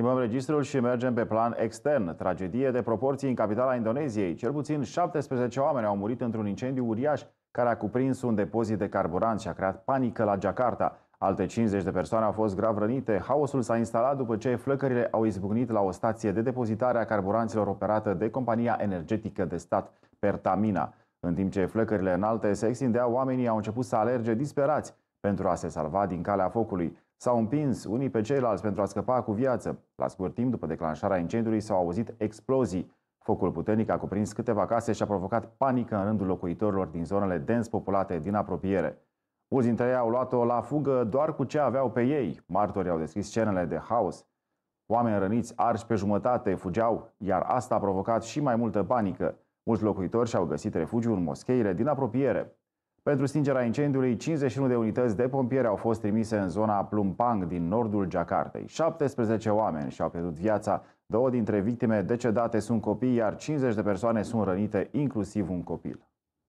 Schimbăm registrul și mergem pe plan extern. Tragedie de proporții în capitala Indoneziei. Cel puțin 17 oameni au murit într-un incendiu uriaș care a cuprins un depozit de carburant și a creat panică la Jakarta. Alte 50 de persoane au fost grav rănite. Haosul s-a instalat după ce flăcările au izbucnit la o stație de depozitare a carburanților operată de compania energetică de stat Pertamina. În timp ce flăcările înalte se extindeau, oamenii au început să alerge disperați. Pentru a se salva din calea focului, s-au împins unii pe ceilalți pentru a scăpa cu viață. La scurt timp după declanșarea incendiului s-au auzit explozii. Focul puternic a cuprins câteva case și a provocat panică în rândul locuitorilor din zonele dens populate din apropiere. Mulți dintre ei au luat-o la fugă doar cu ce aveau pe ei. Martorii au deschis scenele de haos. Oameni răniți arși pe jumătate fugeau, iar asta a provocat și mai multă panică. Mulți locuitori și-au găsit refugiu în moscheile din apropiere. Pentru stingerea incendiului, 51 de unități de pompieri au fost trimise în zona Plumpang din nordul Jakartei. 17 oameni și-au pierdut viața, două dintre victime decedate sunt copii, iar 50 de persoane sunt rănite, inclusiv un copil.